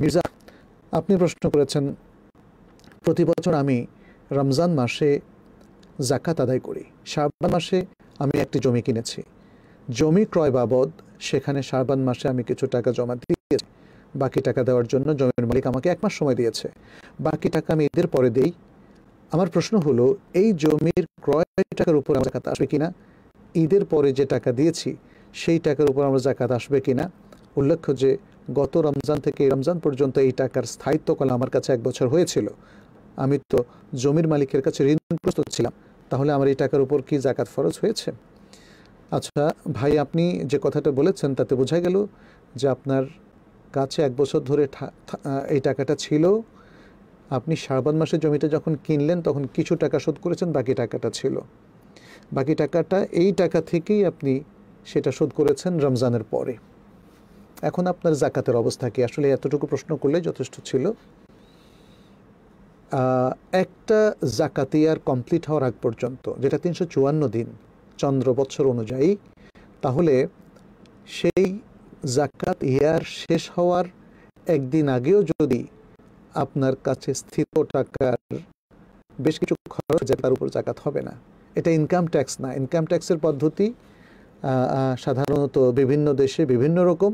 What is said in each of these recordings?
মির্জা আপনি প্রশ্ন করেছেন প্রতি বছর আমি রমজান মাসে জাকাত আদায় করি শাহবান মাসে আমি একটি জমি কিনেছি জমি ক্রয় বাবদ সেখানে শাহবান মাসে আমি কিছু টাকা জমা দিয়েছি বাকি টাকা দেওয়ার জন্য জমির মালিক আমাকে এক মাস সময় দিয়েছে বাকি টাকা আমি ঈদের পরে দেই আমার প্রশ্ন হলো এই জমির ক্রয় টাকার উপর আমার জাকাত আসবে কিনা ঈদের পরে যে টাকা দিয়েছি সেই টাকার উপর আমার জাকাত আসবে কিনা উল্লেখ্য যে গত রমজান থেকে এই রমজান পর্যন্ত এই টাকার স্থায়িত্বকাল আমার কাছে এক বছর হয়েছিল আমি তো জমির মালিকের কাছে ঋণ প্রস্তুত ছিলাম তাহলে আমার এই টাকার উপর কি জাকাত ফরজ হয়েছে আচ্ছা ভাই আপনি যে কথাটা বলেছেন তাতে বোঝা গেল যে আপনার কাছে এক বছর ধরে এই টাকাটা ছিল আপনি শারবান মাসে জমিটা যখন কিনলেন তখন কিছু টাকা শোধ করেছেন বাকি টাকাটা ছিল বাকি টাকাটা এই টাকা থেকেই আপনি সেটা শোধ করেছেন রমজানের পরে এখন আপনার জাকাতের অবস্থা কি আসলে এতটুকু প্রশ্ন করলে যথেষ্ট ছিল একটা জাকাতিয়ার কমপ্লিট হওয়ার আগ পর্যন্ত যেটা তিনশো চুয়ান্ন দিন চন্দ্র বছর অনুযায়ী তাহলে সেই জাকাত ইয়ার শেষ হওয়ার একদিন আগেও যদি আপনার কাছে স্থিত টাকার বেশ কিছু খরচ যে তার উপর জাকাত হবে না এটা ইনকাম ট্যাক্স না ইনকাম ট্যাক্সের পদ্ধতি সাধারণত বিভিন্ন দেশে বিভিন্ন রকম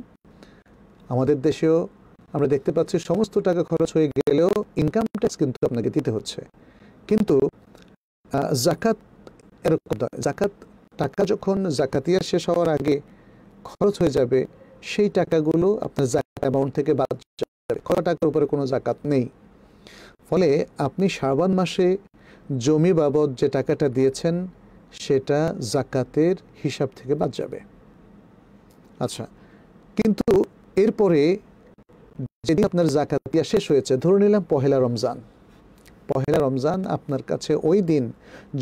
আমাদের দেশেও আমরা দেখতে পাচ্ছি সমস্ত টাকা খরচ হয়ে গেলেও ইনকাম ট্যাক্স কিন্তু আপনাকে দিতে হচ্ছে কিন্তু জাকাত এরকম জাকাত টাকা যখন জাকাতিয়া শেষ হওয়ার আগে খরচ হয়ে যাবে সেই টাকাগুলো আপনার জাকাত অ্যামাউন্ট থেকে বাদ যাবে কত টাকার উপরে কোনো জাকাত নেই ফলে আপনি শ্রাবণ মাসে জমি বাবদ যে টাকাটা দিয়েছেন সেটা জাকাতের হিসাব থেকে বাদ যাবে আচ্ছা কিন্তু এরপরে যেদিন আপনার জাকাত দিয়া শেষ হয়েছে ধরে নিলাম পহেলা রমজান পহেলা রমজান আপনার কাছে ওই দিন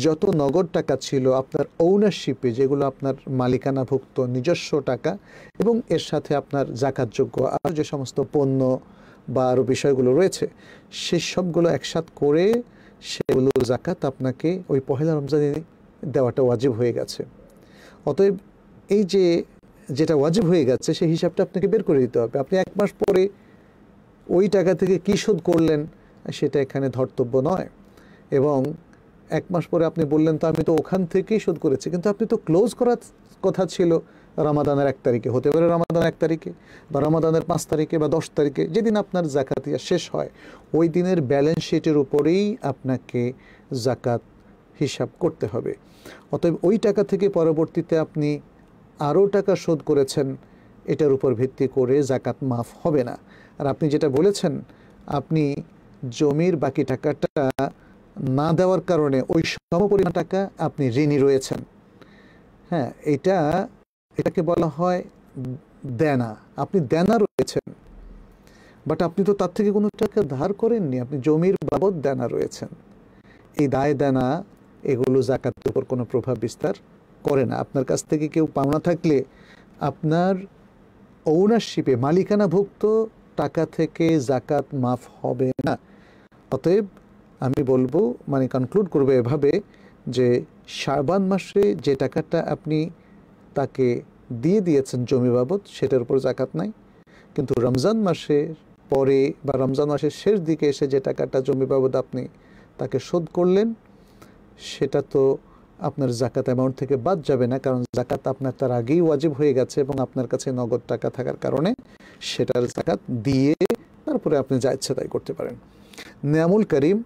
যত নগদ টাকা ছিল আপনার ওনারশিপে যেগুলো আপনার মালিকানাভুক্ত নিজস্ব টাকা এবং এর সাথে আপনার জাকাতযোগ্য আরও যে সমস্ত পণ্য বা আরও বিষয়গুলো রয়েছে সেই সবগুলো একসাথ করে সেগুলো জাকাত আপনাকে ওই পহেলা রমজানে দেওয়াটা ওয়াজিব হয়ে গেছে অতএব এই যে যেটা ওয়াজিব হয়ে গেছে সেই হিসাবটা আপনাকে বের করে দিতে হবে আপনি এক মাস পরে ওই টাকা থেকে কী শোধ করলেন সেটা এখানে ধর্তব্য নয় এবং এক মাস পরে আপনি বললেন তো আমি তো ওখান থেকেই শোধ করেছি কিন্তু আপনি তো ক্লোজ করার কথা ছিল রামাদানের এক তারিখে হতে পারে রামাদান এক তারিখে বা রামাদানের পাঁচ তারিখে বা দশ তারিখে যেদিন আপনার ইয়া শেষ হয় ওই দিনের ব্যালেন্স শিটের উপরেই আপনাকে জাকাত হিসাব করতে হবে অতএব ওই টাকা থেকে পরবর্তীতে আপনি আরও টাকা শোধ করেছেন এটার উপর ভিত্তি করে জাকাত মাফ হবে না আর আপনি যেটা বলেছেন আপনি জমির বাকি টাকাটা না দেওয়ার কারণে ওই সম পরিমাণ টাকা আপনি ঋণী রয়েছেন হ্যাঁ এটা এটাকে বলা হয় দেনা আপনি দেনা রয়েছেন বাট আপনি তো তার থেকে কোনো টাকা ধার করেননি আপনি জমির বাবদ দেনা রয়েছেন এই দায় দেনা এগুলো জাকাতের উপর কোনো প্রভাব বিস্তার করে না আপনার কাছ থেকে কেউ পাওনা থাকলে আপনার ওনারশিপে মালিকানাভুক্ত টাকা থেকে জাকাত মাফ হবে না অতএব আমি বলবো মানে কনক্লুড করবো এভাবে যে শাবান মাসে যে টাকাটা আপনি তাকে দিয়ে দিয়েছেন জমি বাবদ সেটার উপর জাকাত নাই কিন্তু রমজান মাসে পরে বা রমজান মাসের শেষ দিকে এসে যে টাকাটা জমি বাবদ আপনি তাকে শোধ করলেন সেটা তো আপনার জাকাত অ্যামাউন্ট থেকে বাদ যাবে না কারণ জাকাত আপনার তার আগেই ওয়াজিব হয়ে গেছে এবং আপনার কাছে নগদ টাকা থাকার কারণে সেটার জাকাত দিয়ে তারপরে আপনি যা ইচ্ছে তাই করতে পারেন নিয়ামুল করিম